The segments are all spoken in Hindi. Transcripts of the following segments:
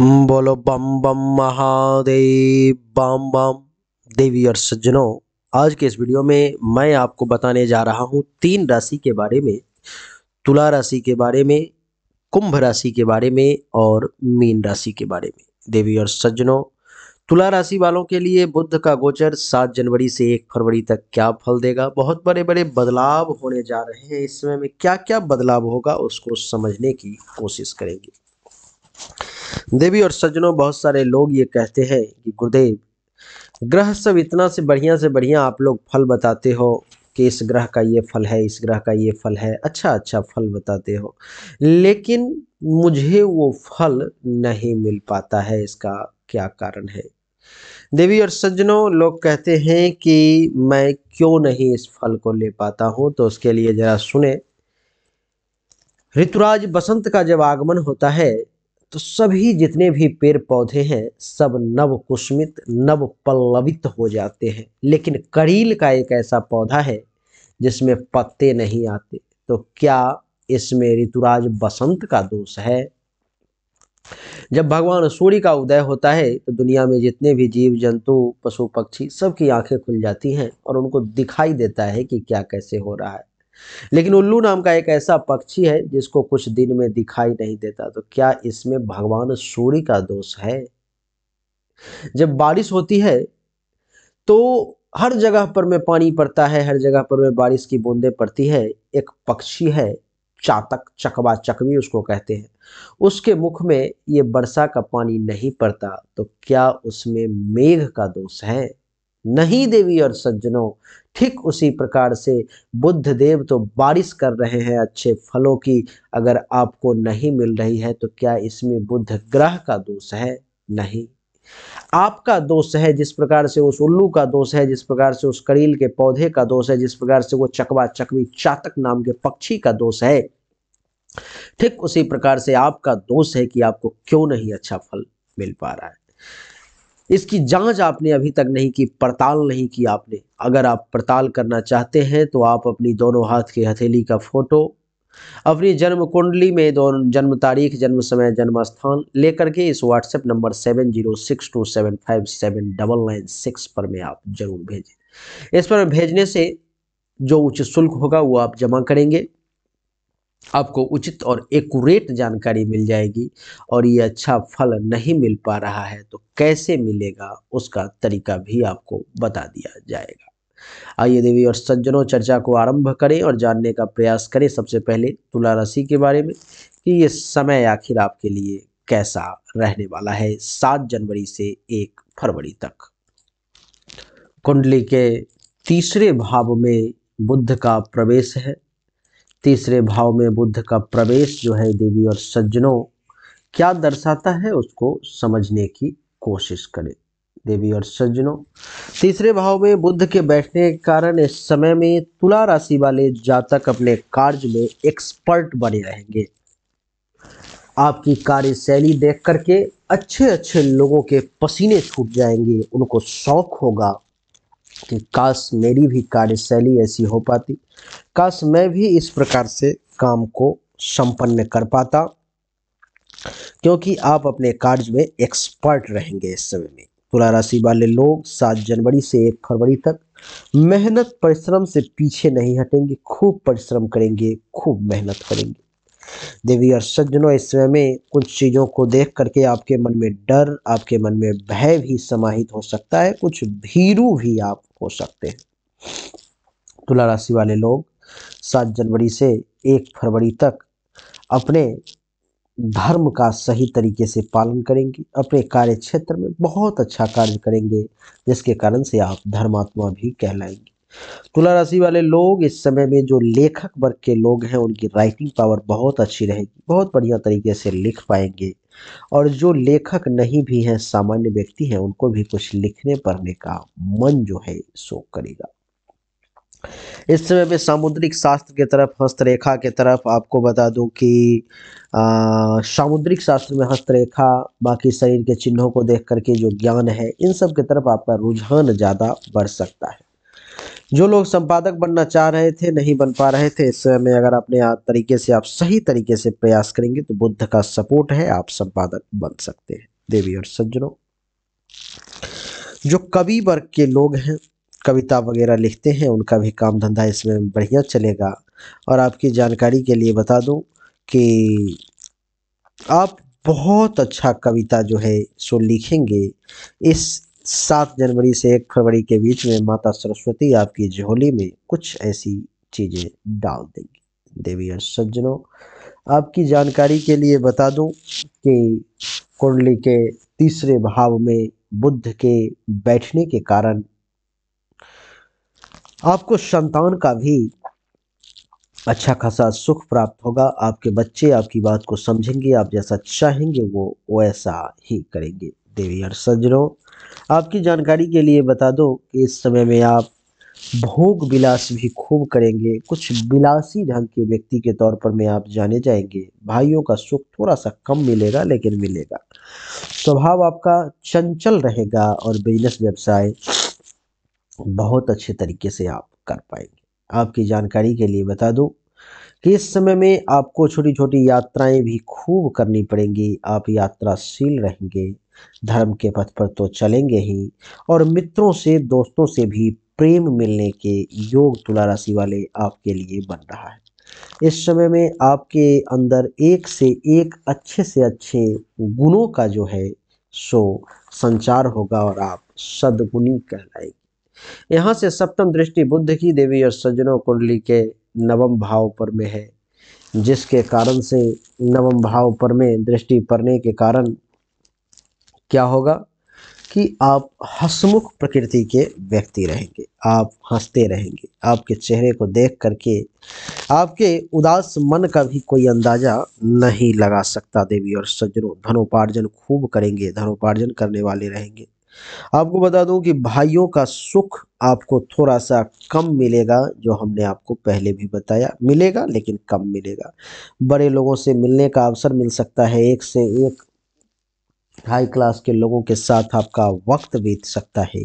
बोलो बम बम महादेव बम बम देवी और सज्जनों आज के इस वीडियो में मैं आपको बताने जा रहा हूँ तीन राशि के बारे में तुला राशि के बारे में कुंभ राशि के बारे में और मीन राशि के बारे में देवी और सज्जनों तुला राशि वालों के लिए बुद्ध का गोचर सात जनवरी से एक फरवरी तक क्या फल देगा बहुत बड़े बड़े बदलाव होने जा रहे हैं इस समय में क्या क्या बदलाव होगा उसको समझने की कोशिश करेंगे देवी और सज्जनों बहुत सारे लोग ये कहते हैं कि गुरुदेव ग्रह सब इतना से बढ़िया से बढ़िया आप लोग फल बताते हो कि इस ग्रह का ये फल है इस ग्रह का ये फल है अच्छा अच्छा फल बताते हो लेकिन मुझे वो फल नहीं मिल पाता है इसका क्या कारण है देवी और सज्जनों लोग कहते हैं कि मैं क्यों नहीं इस फल को ले पाता हूँ तो उसके लिए जरा सुने ऋतुराज बसंत का जब आगमन होता है तो सभी जितने भी पेड़ पौधे हैं सब नव कुमित नव पल्लवित हो जाते हैं लेकिन करील का एक ऐसा पौधा है जिसमें पत्ते नहीं आते तो क्या इसमें ऋतुराज बसंत का दोष है जब भगवान सूर्य का उदय होता है तो दुनिया में जितने भी जीव जंतु पशु पक्षी सबकी आंखें खुल जाती हैं और उनको दिखाई देता है कि क्या कैसे हो रहा है लेकिन उल्लू नाम का एक ऐसा पक्षी है जिसको कुछ दिन में दिखाई नहीं देता तो क्या इसमें भगवान सूर्य का दोष है जब बारिश होती है तो हर जगह पर में पानी पड़ता है हर जगह पर में बारिश की बूंदे पड़ती है एक पक्षी है चातक चकवा चकवी उसको कहते हैं उसके मुख में ये वर्षा का पानी नहीं पड़ता तो क्या उसमें मेघ का दोष है नहीं देवी और सज्जनों ठीक उसी प्रकार से बुद्ध देव तो बारिश कर रहे हैं अच्छे फलों की अगर आपको नहीं मिल रही है तो क्या इसमें बुद्ध ग्रह का दोष है नहीं आपका दोष है जिस प्रकार से उस उल्लू का दोष है जिस प्रकार से उस करील के पौधे का दोष है जिस प्रकार से वो चकवा चकवी चातक नाम के पक्षी का दोष है ठीक उसी प्रकार से आपका दोष है कि आपको क्यों नहीं अच्छा फल मिल पा रहा है इसकी जांच आपने अभी तक नहीं की पड़ताल नहीं की आपने अगर आप पड़ताल करना चाहते हैं तो आप अपनी दोनों हाथ की हथेली का फोटो अपनी जन्म कुंडली में दोनों जन्म तारीख जन्म समय जन्म स्थान लेकर के इस WhatsApp number seven zero six two seven five seven double nine six पर में आप जरूर भेजें इस पर भेजने से जो उच्च शुल्क होगा वो आप जमा करेंगे आपको उचित और एकूरेट जानकारी मिल जाएगी और ये अच्छा फल नहीं मिल पा रहा है तो कैसे मिलेगा उसका तरीका भी आपको बता दिया जाएगा आइए देवी और सज्जनों चर्चा को आरंभ करें और जानने का प्रयास करें सबसे पहले तुला राशि के बारे में कि ये समय आखिर आपके लिए कैसा रहने वाला है सात जनवरी से एक फरवरी तक कुंडली के तीसरे भाव में बुद्ध का प्रवेश है तीसरे भाव में बुद्ध का प्रवेश जो है देवी और सज्जनों क्या दर्शाता है उसको समझने की कोशिश करें देवी और सज्जनों तीसरे भाव में बुद्ध के बैठने के कारण इस समय में तुला राशि वाले जातक अपने कार्य में एक्सपर्ट बने रहेंगे आपकी कार्यशैली देख करके अच्छे अच्छे लोगों के पसीने छूट जाएंगे उनको शौक होगा कि काश मेरी भी कार्यशैली ऐसी हो पाती काश मैं भी इस प्रकार से काम को संपन्न कर पाता क्योंकि आप अपने कार्य में एक्सपर्ट रहेंगे इस समय में तुला राशि वाले लोग सात जनवरी से एक फरवरी तक मेहनत परिश्रम से पीछे नहीं हटेंगे खूब परिश्रम करेंगे खूब मेहनत करेंगे देवी और सज्जनों इस समय में कुछ चीज़ों को देख करके आपके मन में डर आपके मन में भय भी समाहित हो सकता है कुछ भीरू भी आप हो सकते हैं तुला राशि वाले लोग सात जनवरी से एक फरवरी तक अपने धर्म का सही तरीके से पालन करेंगे अपने कार्य क्षेत्र में बहुत अच्छा कार्य करेंगे जिसके कारण से आप धर्मात्मा भी कहलाएंगे तुला राशि वाले लोग इस समय में जो लेखक वर्ग के लोग हैं उनकी राइटिंग पावर बहुत अच्छी रहेगी बहुत बढ़िया तरीके से लिख पाएंगे और जो लेखक नहीं भी हैं सामान्य व्यक्ति हैं उनको भी कुछ लिखने पढ़ने का मन जो है सो करेगा इस समय में सामुद्रिक शास्त्र के तरफ हस्तरेखा के तरफ आपको बता दूं कि सामुद्रिक शास्त्र में हस्तरेखा बाकी शरीर के चिन्हों को देख करके जो ज्ञान है इन सब की तरफ आपका रुझान ज़्यादा बढ़ सकता है जो लोग संपादक बनना चाह रहे थे नहीं बन पा रहे थे इस में अगर अपने तरीके से आप सही तरीके से प्रयास करेंगे तो बुद्ध का सपोर्ट है आप संपादक बन सकते हैं देवी और सज्जनों जो कवि वर्ग के लोग हैं कविता वगैरह लिखते हैं उनका भी काम धंधा इसमें बढ़िया चलेगा और आपकी जानकारी के लिए बता दूं कि आप बहुत अच्छा कविता जो है सो लिखेंगे इस सात जनवरी से एक फरवरी के बीच में माता सरस्वती आपकी झोली में कुछ ऐसी चीज़ें डाल देंगी देवी और सज्जनों आपकी जानकारी के लिए बता दूं कि कुंडली के तीसरे भाव में बुद्ध के बैठने के कारण आपको संतान का भी अच्छा खासा सुख प्राप्त होगा आपके बच्चे आपकी बात को समझेंगे आप जैसा चाहेंगे वो वैसा ही करेंगे और सज्जनों आपकी जानकारी के लिए बता दो कि इस समय में आप भोग विलास भी खूब करेंगे कुछ विलासी ढंग के व्यक्ति के तौर पर मैं आप जाने जाएंगे भाइयों का सुख थोड़ा सा कम मिलेगा लेकिन मिलेगा स्वभाव आपका चंचल रहेगा और बिजनेस व्यवसाय बहुत अच्छे तरीके से आप कर पाएंगे आपकी जानकारी के लिए बता दूं कि इस समय में आपको छोटी छोटी यात्राएं भी खूब करनी पड़ेंगी आप यात्राशील रहेंगे धर्म के पथ पर तो चलेंगे ही और मित्रों से दोस्तों से भी प्रेम मिलने के योग तुला राशि वाले आपके लिए बन रहा है इस समय में आपके अंदर एक से एक अच्छे से अच्छे गुणों का जो है सो संचार होगा और आप सदगुणी कहलाएंगे यहाँ से सप्तम दृष्टि बुद्ध की देवी और सज्जनों कुंडली के नवम भाव पर में है जिसके कारण से नवम भाव पर में दृष्टि पड़ने के कारण क्या होगा कि आप हसमुख प्रकृति के व्यक्ति रहेंगे आप हंसते रहेंगे आपके चेहरे को देख करके आपके उदास मन का भी कोई अंदाज़ा नहीं लगा सकता देवी और सज्जनों धनोपार्जन खूब करेंगे धनोपार्जन करने वाले रहेंगे आपको बता दूं कि भाइयों का सुख आपको थोड़ा सा कम मिलेगा जो हमने आपको पहले भी बताया मिलेगा लेकिन कम मिलेगा बड़े लोगों से मिलने का अवसर मिल सकता है एक से एक हाई क्लास के लोगों के साथ आपका वक्त बीत सकता है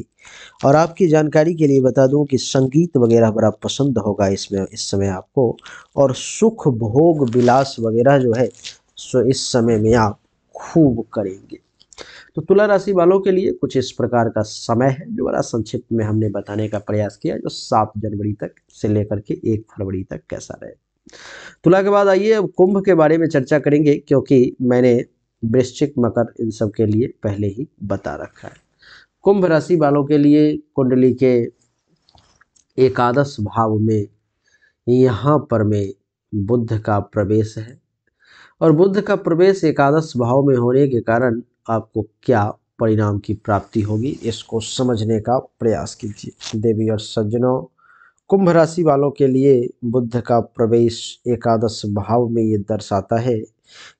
और आपकी जानकारी के लिए बता दूं कि संगीत वगैरह बड़ा पसंद होगा इसमें इस समय आपको और सुख भोग विलास वगैरह जो है सो इस समय में आप खूब करेंगे तो तुला राशि वालों के लिए कुछ इस प्रकार का समय है जो बड़ा संक्षिप्त में हमने बताने का प्रयास किया जो सात जनवरी तक से लेकर के एक फरवरी तक कैसा रहे तुला के बाद आइए अब कुंभ के बारे में चर्चा करेंगे क्योंकि मैंने वृश्चिक मकर इन सब के लिए पहले ही बता रखा है कुंभ राशि वालों के लिए कुंडली के एकादश भाव में यहाँ पर में बुद्ध का प्रवेश है और बुद्ध का प्रवेश एकादश भाव में होने के कारण आपको क्या परिणाम की प्राप्ति होगी इसको समझने का प्रयास कीजिए देवी और सज्जनों कुंभ राशि वालों के लिए बुद्ध का प्रवेश एकादश भाव में ये दर्शाता है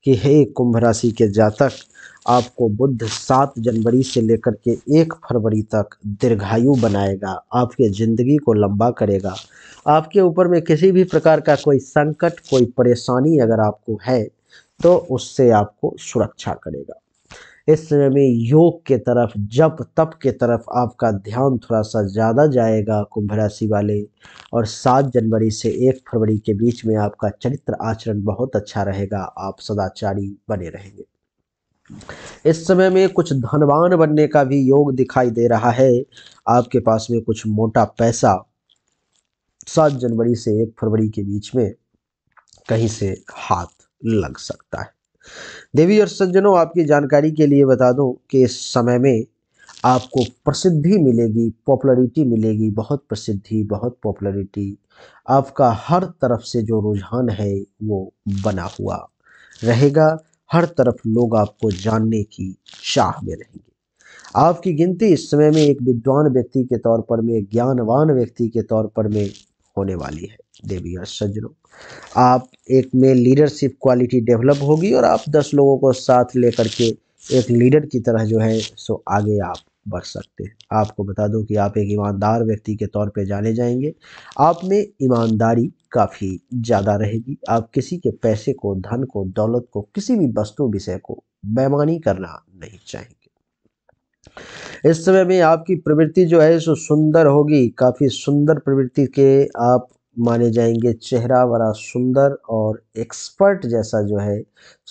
कि हे कुंभ राशि के जातक आपको बुद्ध सात जनवरी से लेकर के एक फरवरी तक दीर्घायु बनाएगा आपके ज़िंदगी को लंबा करेगा आपके ऊपर में किसी भी प्रकार का कोई संकट कोई परेशानी अगर आपको है तो उससे आपको सुरक्षा करेगा इस समय में योग के तरफ जप तप के तरफ आपका ध्यान थोड़ा सा ज़्यादा जाएगा कुंभ राशि वाले और सात जनवरी से एक फरवरी के बीच में आपका चरित्र आचरण बहुत अच्छा रहेगा आप सदाचारी बने रहेंगे इस समय में कुछ धनवान बनने का भी योग दिखाई दे रहा है आपके पास में कुछ मोटा पैसा सात जनवरी से एक फरवरी के बीच में कहीं से हाथ लग सकता है देवी और सज्जनों आपकी जानकारी के लिए बता दूं कि इस समय में आपको प्रसिद्धि मिलेगी पॉपुलरिटी मिलेगी बहुत प्रसिद्धि बहुत पॉपुलरिटी आपका हर तरफ से जो रुझान है वो बना हुआ रहेगा हर तरफ लोग आपको जानने की चाह में रहेंगे आपकी गिनती इस समय में एक विद्वान व्यक्ति के तौर पर में ज्ञानवान व्यक्ति के तौर पर में होने वाली है देविया सज्जनों आप एक में लीडरशिप क्वालिटी डेवलप होगी और आप दस लोगों को साथ लेकर के एक लीडर की तरह जो है सो आगे आप बढ़ सकते हैं आपको बता दूं कि आप एक ईमानदार व्यक्ति के तौर पे जाने जाएंगे आप में ईमानदारी काफ़ी ज़्यादा रहेगी आप किसी के पैसे को धन को दौलत को किसी भी वस्तु विषय को बेमानी करना नहीं चाहेंगे इस समय में आपकी प्रवृत्ति जो है सो सुंदर होगी काफ़ी सुंदर प्रवृत्ति के आप माने जाएंगे चेहरा बड़ा सुंदर और एक्सपर्ट जैसा जो है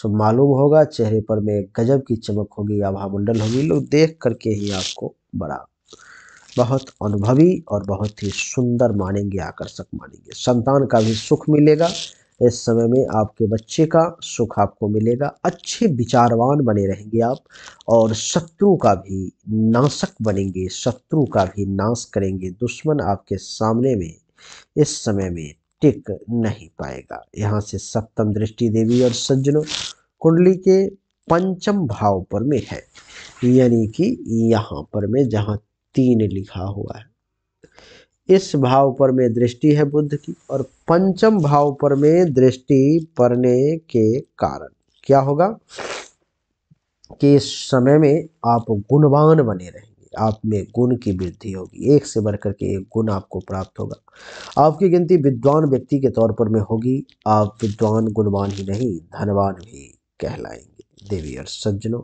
सो मालूम होगा चेहरे पर में गजब की चमक होगी आभा मंडल होगी लोग देख करके ही आपको बड़ा बहुत अनुभवी और बहुत ही सुंदर मानेंगे आकर्षक मानेंगे संतान का भी सुख मिलेगा इस समय में आपके बच्चे का सुख आपको मिलेगा अच्छे विचारवान बने रहेंगे आप और शत्रु का भी नाशक बनेंगे शत्रु का भी नाश करेंगे दुश्मन आपके सामने में इस समय में टिक नहीं पाएगा यहाँ से सप्तम दृष्टि देवी और सज्जनों कुंडली के पंचम भाव पर में है यानी कि यहाँ पर में जहाँ तीन लिखा हुआ है इस भाव पर में दृष्टि है बुद्ध की और पंचम भाव पर में दृष्टि पड़ने के कारण क्या होगा कि इस समय में आप गुणवान बने रहे आप में गुण की वृद्धि होगी एक से बढ़कर के एक गुण आपको प्राप्त होगा आपकी गिनती विद्वान व्यक्ति के तौर पर में होगी आप विद्वान गुणवान ही नहीं धनवान भी कहलाएंगे देवी और सज्जनों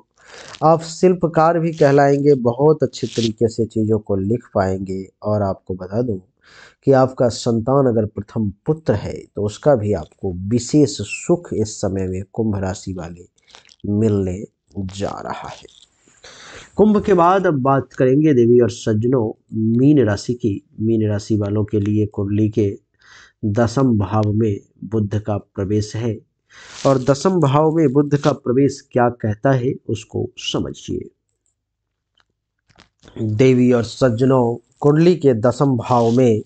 आप शिल्पकार भी कहलाएंगे बहुत अच्छे तरीके से चीज़ों को लिख पाएंगे और आपको बता दूँ कि आपका संतान अगर प्रथम पुत्र है तो उसका भी आपको विशेष सुख इस समय में कुंभ राशि वाले मिलने जा रहा है कुंभ के बाद अब बात करेंगे देवी और सज्जनों मीन राशि की मीन राशि वालों के लिए कुंडली के दसम भाव में बुद्ध का प्रवेश है और दसम भाव में बुद्ध का प्रवेश क्या कहता है उसको समझिए देवी और सज्जनों कुंडली के दसम भाव में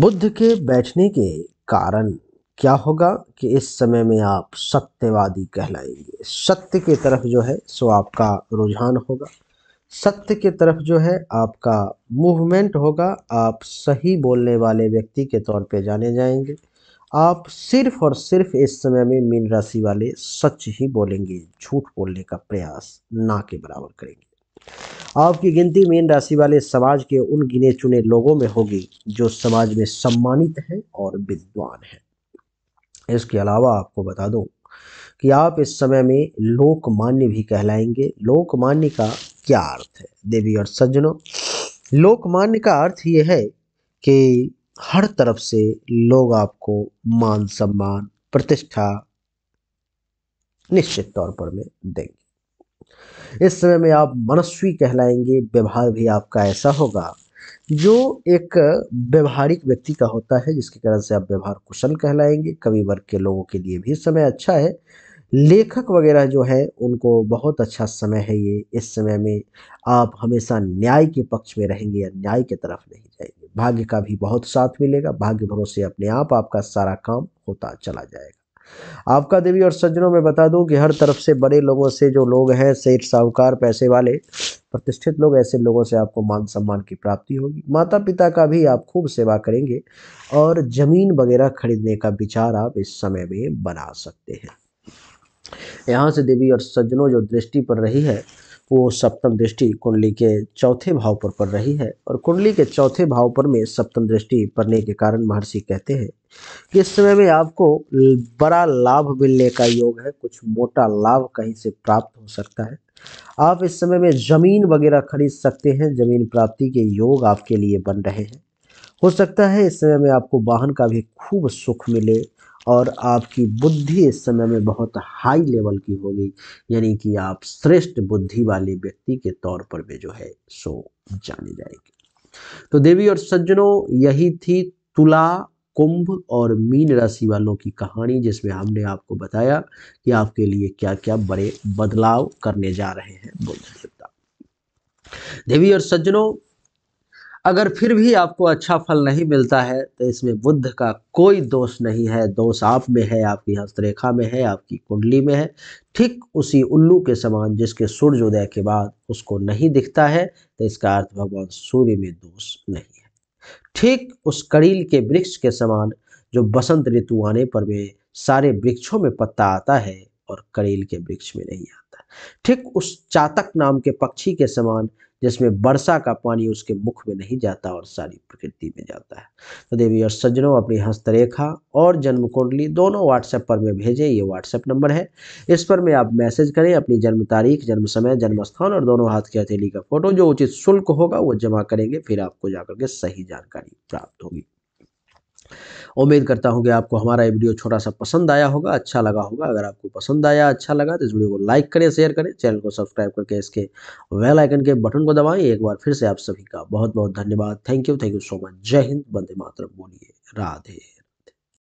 बुद्ध के बैठने के कारण क्या होगा कि इस समय में आप सत्यवादी कहलाएंगे सत्य के तरफ जो है सो आपका रुझान होगा सत्य के तरफ जो है आपका मूवमेंट होगा आप सही बोलने वाले व्यक्ति के तौर पे जाने जाएंगे आप सिर्फ और सिर्फ इस समय में मीन राशि वाले सच ही बोलेंगे झूठ बोलने का प्रयास ना के बराबर करेंगे आपकी गिनती मीन राशि वाले समाज के उन गिने चुने लोगों में होगी जो समाज में सम्मानित हैं और विद्वान हैं इसके अलावा आपको बता दूं कि आप इस समय में लोकमान्य भी कहलाएंगे लोकमान्य का क्या अर्थ है देवी और सज्जनों लोकमान्य का अर्थ ये है कि हर तरफ से लोग आपको मान सम्मान प्रतिष्ठा निश्चित तौर पर में देंगे इस समय में आप मनस्वी कहलाएंगे व्यवहार भी आपका ऐसा होगा जो एक व्यवहारिक व्यक्ति का होता है जिसके कारण से आप व्यवहार कुशल कहलाएंगे कवि वर्ग के लोगों के लिए भी समय अच्छा है लेखक वगैरह जो है उनको बहुत अच्छा समय है ये इस समय में आप हमेशा न्याय के पक्ष में रहेंगे या न्याय की तरफ नहीं जाएंगे भाग्य का भी बहुत साथ मिलेगा भाग्य भरोसे अपने आप आपका सारा काम होता चला जाएगा आपका देवी और सज्जनों में बता दूं कि हर तरफ से बड़े लोगों से जो लोग हैं सेठ साहूकार पैसे वाले प्रतिष्ठित लोग ऐसे लोगों से आपको मान सम्मान की प्राप्ति होगी माता पिता का भी आप खूब सेवा करेंगे और ज़मीन वगैरह खरीदने का विचार आप इस समय में बना सकते हैं यहाँ से देवी और सज्जनों जो दृष्टि पर रही है वो सप्तम दृष्टि कुंडली के चौथे भाव पर पड़ रही है और कुंडली के चौथे भाव पर में सप्तम दृष्टि पड़ने के कारण महर्षि कहते हैं कि इस समय में आपको बड़ा लाभ मिलने का योग है कुछ मोटा लाभ कहीं से प्राप्त हो सकता है आप इस समय में ज़मीन वगैरह खरीद सकते हैं ज़मीन प्राप्ति के योग आपके लिए बन रहे हैं हो सकता है इस समय में आपको वाहन का भी खूब सुख मिले और आपकी बुद्धि इस समय में बहुत हाई लेवल की होगी यानी कि आप श्रेष्ठ बुद्धि वाले व्यक्ति के तौर पर भी जो है सो जाने जाएंगे तो देवी और सज्जनों यही थी तुला कुंभ और मीन राशि वालों की कहानी जिसमें हमने आपको बताया कि आपके लिए क्या क्या बड़े बदलाव करने जा रहे हैं बुद्ध देवी और सज्जनों अगर फिर भी आपको अच्छा फल नहीं मिलता है तो इसमें बुद्ध का कोई दोष नहीं है दोष आप में है आपकी हस्तरेखा में है आपकी कुंडली में है ठीक उसी उल्लू के समान जिसके सूर्योदय के बाद उसको नहीं दिखता है तो इसका अर्थ भगवान सूर्य में दोष नहीं है ठीक उस कड़ील के वृक्ष के समान जो बसंत ऋतु आने पर में सारे वृक्षों में पत्ता आता है और कड़ील के वृक्ष में नहीं आता ठीक उस चातक नाम के पक्षी के समान जिसमें वर्षा का पानी उसके मुख में नहीं जाता और सारी प्रकृति में जाता है तो देवी और सज्जनों अपनी हस्तरेखा और जन्म कुंडली दोनों व्हाट्सएप पर मैं भेजें ये व्हाट्सएप नंबर है इस पर में आप मैसेज करें अपनी जन्म तारीख जन्म समय जन्म स्थान और दोनों हाथ की हथेली का फोटो जो उचित शुल्क होगा वो जमा करेंगे फिर आपको जाकर के सही जानकारी प्राप्त होगी उम्मीद करता हूँ कि आपको हमारा ये वीडियो छोटा सा पसंद आया होगा अच्छा लगा होगा अगर आपको पसंद आया अच्छा लगा तो इस वीडियो को लाइक करें शेयर करें चैनल को सब्सक्राइब करके इसके वेल आइकन के बटन को दबाएं एक बार फिर से आप सभी का बहुत बहुत धन्यवाद thank you thank you so much जय हिंद बंदे मातरम बोलिए राधे